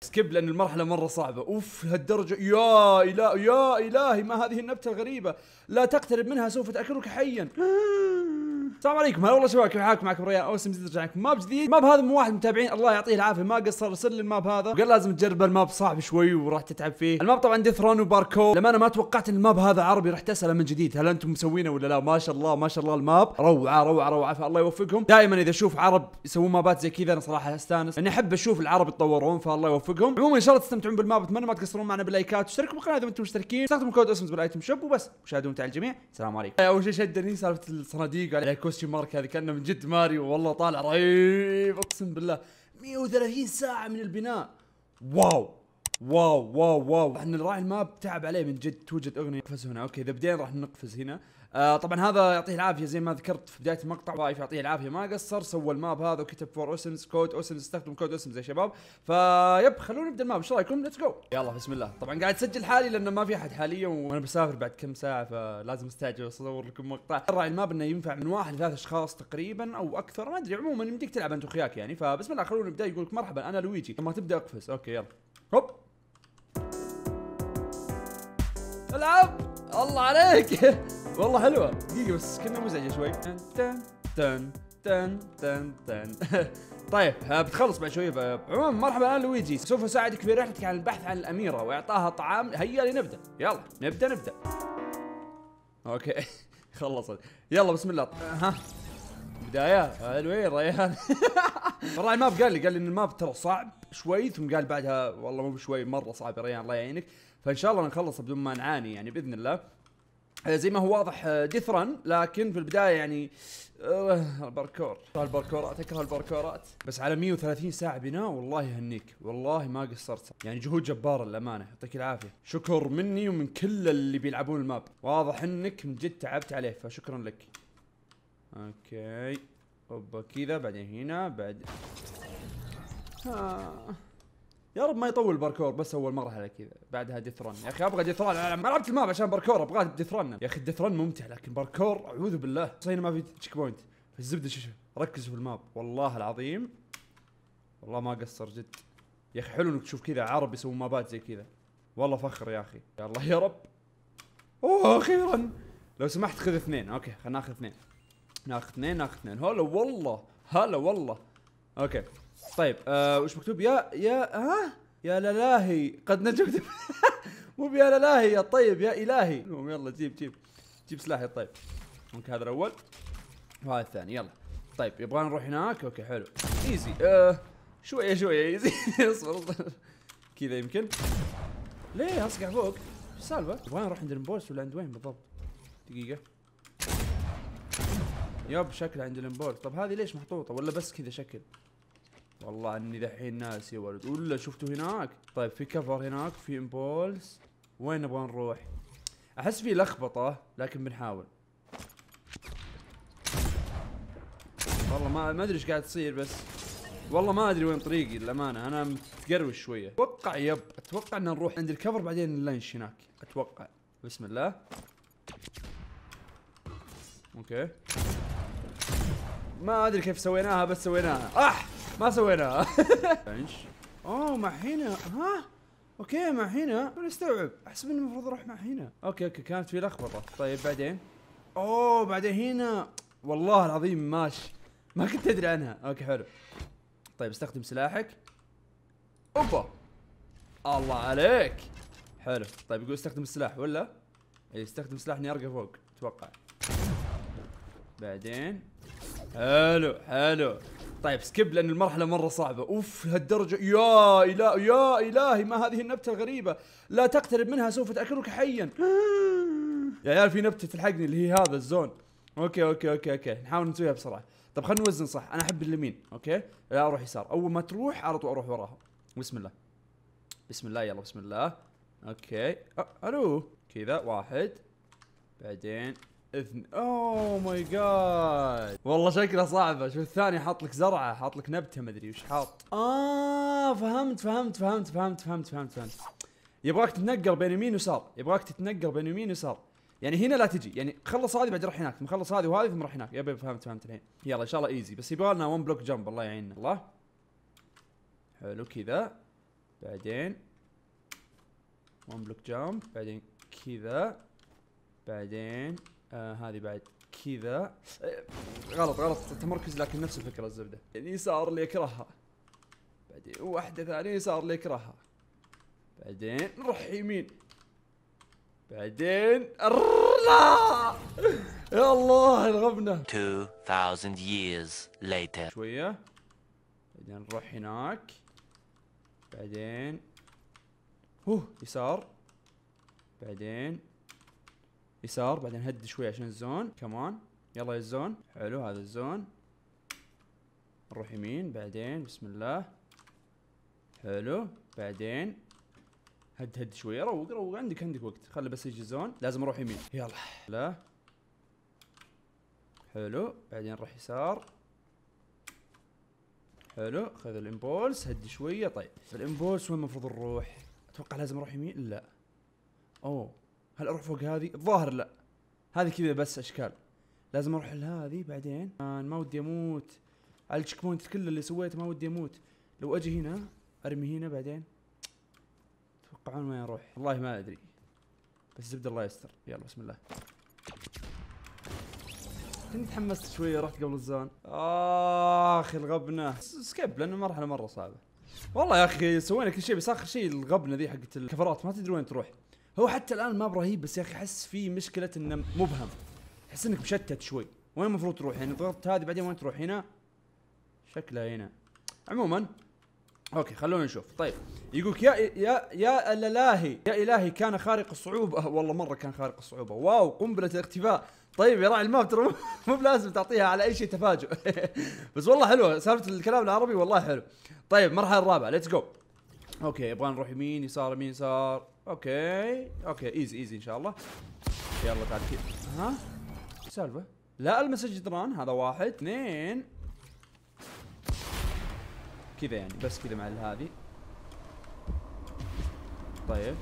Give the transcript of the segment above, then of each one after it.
سكيب لان المرحله مره صعبه اوف هالدرجه يا اله يا الهي ما هذه النبته الغريبه لا تقترب منها سوف تاكلك حيا السلام عليكم هلا والله شباب كيف حالكم معكم ريان اوسم زيد رجعنا لكم ماب جديد ماب هذا من واحد متابعين الله يعطيه العافيه ما قصر ارسل لي الماب هذا قال لازم تجرب الماب صعب شوي وراح تتعب فيه الماب طبعا ديث رون وباركو لما انا ما توقعت ان الماب هذا عربي راح تساله من جديد هل انتم مسوينه ولا لا ما شاء الله ما شاء الله الماب روعه روعه روعه فالله يوفقهم دائما اذا اشوف عرب يسوون مابات زي كذا انا صراحه استانس اني يعني احب اشوف العرب يتطورون فالله يوفقهم عموما ان شاء الله تستمتعون بالماب اتمنى ما تقصرون معنا باللايكات واشتركوا بالقناه اذا انتم مشتركين استخدموا كود اسمز بالايتم شوب وبس مشاهدون تاع الجميع السلام عليكم اول شيء شدني سالفه الصناديق على كوستيوم مارك هذه كانه من جد ماريو والله طالع رهيب اقسم بالله 130 ساعه من البناء واو واو واو واو احنا راعي الماب تعب عليه من جد توجد اغنيه نقفز هنا اوكي اذا بدينا راح نقفز هنا آه طبعا هذا يعطيه العافيه زي ما ذكرت في بدايه المقطع وايف يعطيه العافيه ما قصر سوى الماب هذا وكتب فور اوسنز كود اوسنز استخدم كود اوسنز يا شباب فيب خلونا نبدا الماب ايش رايكم ليتس جو يلا بسم الله طبعا قاعد اسجل حالي لانه ما في احد حاليا وانا بسافر بعد كم ساعه فلازم استعجل اصور لكم مقطع راعي الماب انه ينفع من واحد لثلاث اشخاص تقريبا او اكثر ما ادري عموما يمديك تلعب انت وخياك يعني فبسم الله خلونا نبدا يقول لك مرحبا انا لويجي لما تبدا اقفز اوكي يلا هوب العب الله عليك والله حلوه دقيقه بس كنا مزعجه شوي تن تن تن تن تن طيب آه، بتخلص بعد شوي عموما مرحبا انا لويجي سوف اساعدك في رحلتك عن البحث عن الاميره واعطاها طعام هيا لنبدا يلا نبدا نبدا اوكي خلصت يلا بسم الله ها البدايه وين ريان؟ والله الماب قال لي قال لي ان الماب ترى صعب شوي ثم قال بعدها والله مو بشوي مره صعب ريان الله يعينك فان شاء الله نخلص بدون ما نعاني يعني باذن الله آه، زي ما هو واضح ديث آه، لكن في البدايه يعني آه، الباركور الباركورات اكره الباركورات بس على 130 ساعه بناء والله يهنيك والله ما قصرت يعني جهود جباره للامانه يعطيك العافيه شكر مني ومن كل اللي بيلعبون الماب واضح انك من جد تعبت عليه فشكرا لك اوكي اوبا كذا بعدين هنا بعد آه. يا رب ما يطول باركور بس اول مرحله كذا بعدها ديثرن يا اخي ابغى ديثرن انا ما لعبت الماب عشان باركور ابغى ديثرن يا اخي ديثرن ممتع لكن باركور اعوذ بالله صحيح ما في تشيك بوينت الزبده شو ركزوا في الماب والله العظيم والله ما قصر جد يا اخي حلو انك تشوف كذا عرب يسوون مابات زي كذا والله فخر يا اخي يا الله يا رب اوه اخيرا لو سمحت خذ اثنين اوكي خلنا ناخذ اثنين ناخذ اثنين ناخذ اثنين هلا والله هلا والله اوكي طيب آه وش مكتوب يا يا ها يا للاهي قد نجوت مو يا للاهي يا طيب يا الهي المهم يلا جيب جيب جيب سلاحي الطيب اوكي هذا الاول وهذا الثاني يلا طيب يبغانا نروح هناك اوكي حلو ايزي آه شويه شويه ايزي اصبر اصبر كذا يمكن ليه اصقع فوق؟ ايش السالفه؟ يبغانا نروح عند البوس ولا عند وين بالضبط؟ دقيقه يب شكله عند الامبورت طب هذه ليش محطوطه ولا بس كذا شكل والله اني ذحين ناسي يا ولد ولا شفتوا هناك طيب في كفر هناك في امبولس وين نبغى نروح احس في لخبطه لكن بنحاول والله ما ما ادري ايش قاعد تصير بس والله ما ادري وين طريقي للامانه انا متقروش شويه اتوقع يب اتوقع ان نروح عند الكفر بعدين اللانش هناك اتوقع بسم الله اوكي ما ادري كيف سويناها بس سويناها اح آه! ما سويناها اوه مع هنا ها اوكي مع هنا ما استوعب احسب انه المفروض اروح مع هنا اوكي اوكي كانت في لخبطه طيب بعدين اوه بعدين هنا والله العظيم ماشي ما كنت ادري عنها اوكي حلو طيب استخدم سلاحك اوبا الله عليك حلو طيب يقول استخدم السلاح ولا اي استخدم سلاح اني ارقى فوق اتوقع بعدين حلو حلو طيب سكيب لان المرحله مره صعبه اوف لهالدرجه يا اله يا الهي ما هذه النبته الغريبه لا تقترب منها سوف تاكلك حيا يا عيال في نبته تلحقني اللي هي هذا الزون اوكي اوكي اوكي اوكي نحاول نسويها بسرعه طب خلينا نوزن صح انا احب اليمين اوكي لا اروح يسار اول ما تروح على طول اروح وراها بسم الله بسم الله يلا بسم الله اوكي الو كذا واحد بعدين اثنين اوه ماي جاد والله شكلها صعبه شوف الثاني حاط لك زرعه حاط لك نبته ما ادري وش حاط اه فهمت فهمت فهمت فهمت فهمت فهمت فهمت يبغاك تتنقل بين يمين ويسار يبغاك تتنقل بين يمين ويسار يعني هنا لا تجي يعني خلص هذه بعد روح هناك مخلص هذه وهذه ثم روح هناك بيب فهمت فهمت الحين يلا ان شاء الله ايزي بس يبغى لنا 1 بلوك جمب الله يعيننا الله حلو كذا بعدين 1 بلوك جمب بعدين كذا بعدين آه هذه بعد كذا آه غلط غلط تمركز لكن نفس الفكره الزبده اليسار يعني اللي يكرهها بعدين واحده ثانيه يسار اللي يكرهها بعدين نروح يمين بعدين لا يا الله الغبنه 2000 years later شويه بعدين نروح هناك بعدين هو يسار بعدين يسار بعدين هد شوي عشان الزون كمان يلا يا الزون حلو هذا الزون نروح يمين بعدين بسم الله حلو بعدين هد هد شوي روق روق عندك عندك وقت خلي بس يجي الزون لازم اروح يمين يلا لا حلو بعدين نروح يسار حلو خذ الامبولس هد شويه طيب الامبولس وين المفروض نروح؟ اتوقع لازم اروح يمين لا اوه هل اروح فوق هذه؟ الظاهر لا هذه كذا بس اشكال لازم اروح لهذه بعدين آه، ما ودي اموت على التشيك بوينت كله اللي سويته ما ودي اموت لو اجي هنا ارمي هنا بعدين تتوقعون وين اروح؟ والله ما ادري بس زبد الله يستر يلا بسم الله كنت تحمست شويه رحت قبل الزون اخ الغبنه سكيب لانه مرحله مره صعبه والله يا اخي سوينا كل شيء بس اخر شيء الغبنه ذي حقت الكفرات ما تدري وين تروح هو حتى الان ما برهيب بس يا اخي احس في مشكله انه مبهم احس انك مشتت شوي وين المفروض تروح يعني ضغطت هذه بعدين وين تروح هنا شكلها هنا عموما اوكي خلونا نشوف طيب يقولك يا يا يا الالهي يا الهي كان خارق الصعوبه والله مره كان خارق الصعوبه واو قنبله الاختفاء طيب يا راعي الماب ترى مو بلازم تعطيها على اي شيء تفاجئ بس والله حلوه سالفه الكلام العربي والله حلو طيب المرحله الرابعه ليتس جو اوكي يبغى نروح يمين يسار يمين يسار اوكي اوكي ايزي ايزي ان شاء الله يلا تعال كذا ها سالفه لا المس الجدران هذا واحد اثنين كذا يعني بس كذا مع هذه طيب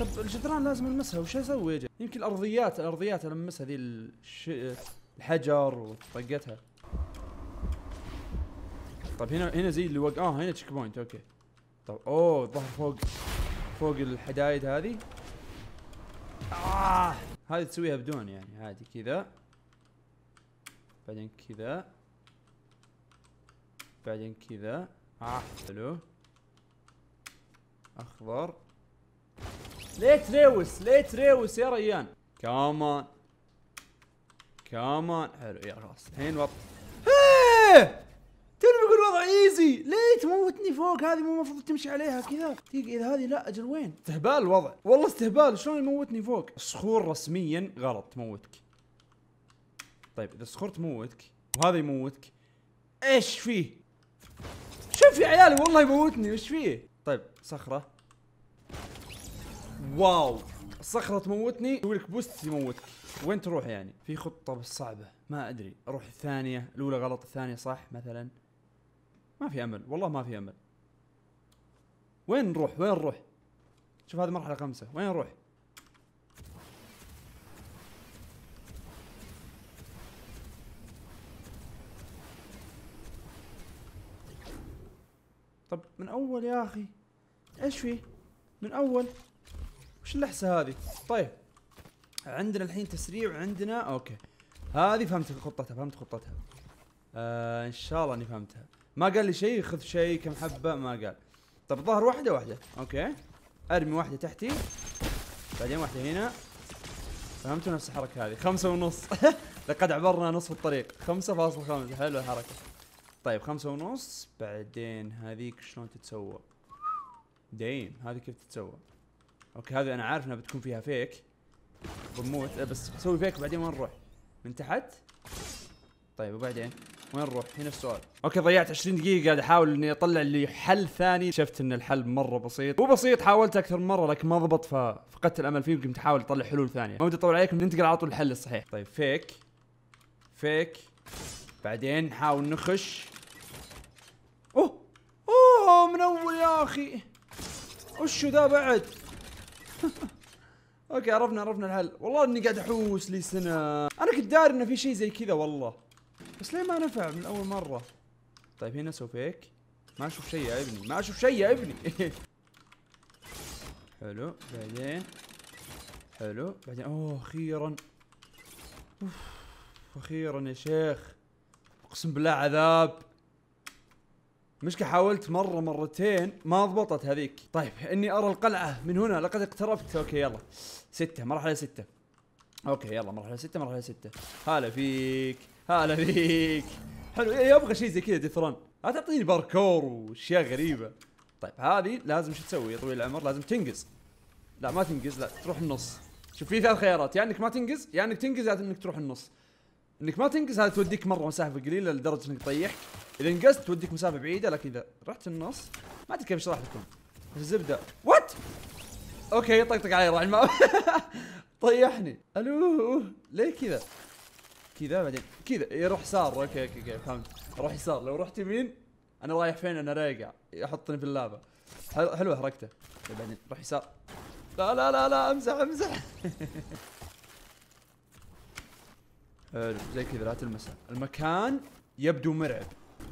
طب الجدران لازم المسها وش اسوي يمكن الارضيات الارضيات المسها ذي الش... الحجر وطقتها طيب هنا هنا زي اللي وقع اه هنا تشيك بوينت اوكي طب اوه الظهر فوق فوق الحدايد هذه آه. هذه تسويها بدون يعني عادي كذا بعدين كذا بعدين كذا آه. حلو اخضر ليه تريوس ليه تريوس يا ريان كمان كمان حلو يا خلاص الحين وط ايه ايزي ليه تموتني فوق هذه مو المفروض تمشي عليها كذا دقيقه اذا هذه لا اجل وين استهبال الوضع والله استهبال شلون يموتني فوق الصخور رسميا غلط تموتك طيب اذا الصخور تموتك وهذا يموتك ايش فيه شوف يا عيالي والله يموتني ايش فيه طيب صخره واو الصخره تموتني يقول لك بوست يموتك وين تروح يعني في خطه بس صعبه ما ادري اروح الثانيه الاولى غلط الثانيه صح مثلا ما في امل والله ما في امل وين نروح وين نروح شوف هذه مرحله خمسه وين نروح طب من اول يا اخي ايش في من اول وش اللحسه هذه طيب عندنا الحين تسريع عندنا اوكي هذه فهمت خطتها فهمت خطتها آه ان شاء الله اني فهمتها ما قال لي شيء خذ شيء كم حبه ما قال طب الظاهر واحده واحده اوكي ارمي واحده تحتي بعدين واحده هنا فهمتوا نفس الحركه هذه خمسة ونص لقد عبرنا نصف الطريق خمسة فاصل خمسة حلوه الحركه طيب خمسة ونص بعدين هذيك شلون تتسوى دايم هذه كيف تتسوى اوكي هذه انا عارف انها بتكون فيها فيك بموت إيه، بس بسوي فيك وبعدين وين نروح من تحت طيب وبعدين وين نروح؟ هنا السؤال. اوكي ضيعت 20 دقيقة قاعد احاول اني اطلع لي حل ثاني، شفت ان الحل مرة بسيط، مو بسيط حاولت اكثر من مرة لكن ما ضبط ففقدت الامل فيه يمكن تحاول تطلع حلول ثانية، ما بدي اطول عليكم ننتقل على طول الحل الصحيح. طيب فيك فيك بعدين نحاول نخش اوه اوه من اول يا اخي وشو ذا بعد؟ اوكي عرفنا عرفنا الحل والله اني قاعد احوس لي سنه انا كنت داري انه في شيء زي كذا والله بس ليه ما نفع من اول مره طيب هنا سو فيك ما اشوف شيء يا ابني ما اشوف شيء يا ابني حلو بعدين حلو بعدين اوه اخيرا اوف اخيرا يا شيخ اقسم بالله عذاب مشكلة حاولت مرة مرتين ما ضبطت هذيك طيب اني ارى القلعة من هنا لقد اقتربت اوكي يلا ستة مرحلة ستة اوكي يلا مرحلة ستة مرحلة ستة هلا فيك هلا فيك حلو إيه، يبغى شيء زي كذا ديفران لا تعطيني باركور واشياء غريبه طيب هذه لازم شو تسوي يا طويل العمر لازم تنقز لا ما تنقز لا تروح النص شوف في ثلاث خيارات يا يعني انك ما تنقز يا يعني انك تنقز يا انك تروح النص انك ما تنقز هذا توديك مره مسافه قليله لدرجه انك تطيحك اذا نقزت توديك مسافه بعيده لكن اذا رحت النص ما ادري كيف اشرح لكم الزبده وات اوكي طقطق علي راعي الماء طيحني الو ليه كذا كذا بعدين كذا يروح إيه، يسار اوكي اوكي اوكي فهمت روح يسار لو رحت يمين انا رايح فين انا رايق يحطني في اللافا حلوه حركته إيه، بعدين روح يسار لا لا لا لا امزح امزح حلو زي كذا لا تلمسه المكان يبدو مرعب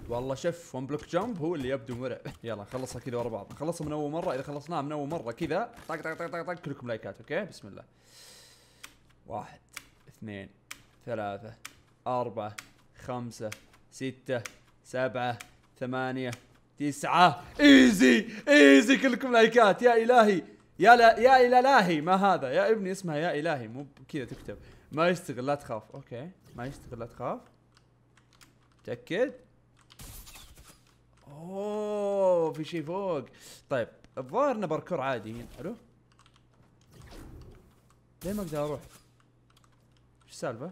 والله شف ون بلوك جمب هو اللي يبدو مرعب يلا خلصها كذا ورا بعض خلصها من اول مره اذا خلصناها من اول مره كذا طق طق طق طق طق كلكم لايكات اوكي بسم الله واحد اثنين ثلاثة أربعة خمسة ستة سبعة ثمانية تسعة ايزي ايزي كلكم لايكات يا الهي يا لا يا الهي ما هذا يا ابني اسمها يا الهي مو كذا تكتب ما يشتغل لا تخاف اوكي ما يشتغل لا تخاف متأكد اوه في شيء فوق طيب الظاهر انه باركور عادي هنا الو ليه ما اقدر اروح؟ ايش السالفه؟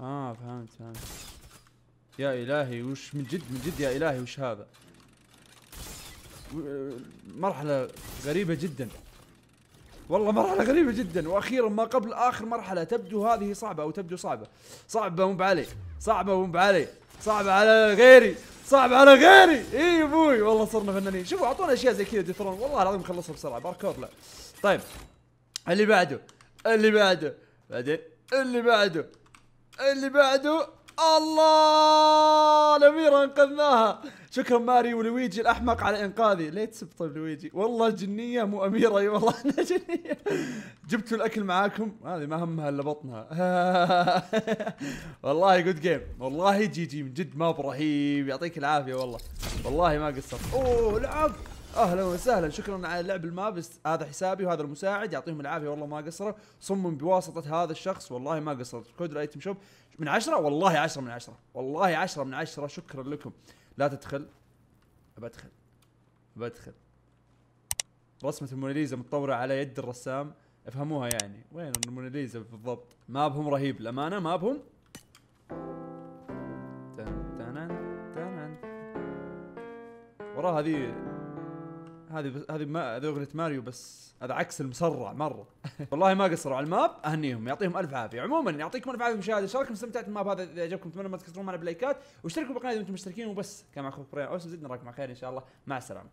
اه فهمت فهمت يا الهي وش من جد من جد يا الهي وش هذا مرحلة غريبة جدا والله مرحلة غريبة جدا واخيرا ما قبل اخر مرحلة تبدو هذه صعبة او تبدو صعبة صعبة مو بعلي صعبة مو بعلي صعبة على غيري صعب على غيري اي ابوي والله صرنا فنانين شوفوا اعطونا اشياء زي كذا ديثرون والله العظيم خلصها بسرعه باركور لا طيب اللي بعده اللي بعده بعدين اللي بعده اللي بعده الله الأميرة أنقذناها شكرا ماري ولويجي الأحمق على إنقاذي ليه تسب طيب لويجي والله جنية مو أميرة أي والله أنا جنية جبتوا الأكل معاكم هذه ما همها إلا بطنها والله جود جيم والله جي جي من جد ما برهيب يعطيك العافية والله والله ما قصرت أوه لعب اهلا وسهلا شكرا على لعب المابس هذا حسابي وهذا المساعد يعطيهم العافيه والله ما قصروا صمم بواسطه هذا الشخص والله ما قصرت كود ايتم شوب من عشرة والله عشرة من عشرة والله عشرة من عشرة شكرا لكم لا تدخل بدخل بدخل رسمة الموناليزا متطورة على يد الرسام افهموها يعني وين الموناليزا بالضبط ما بهم رهيب الامانة ما بهم وراها ذي هذه هذه ما هذه اغنيه ماريو بس هذا عكس المسرع مره والله ما قصروا على الماب اهنيهم يعطيهم الف عافيه عموما يعطيكم الف عافيه مشاهدة ان شاء الله استمتعتم بالماب هذا اذا عجبكم اتمنى ما تكسرون معنا بلايكات واشتركوا بالقناه اذا انتم مشتركين وبس كان معكم بريان اوسم زدنا نراكم على خير ان شاء الله مع السلامه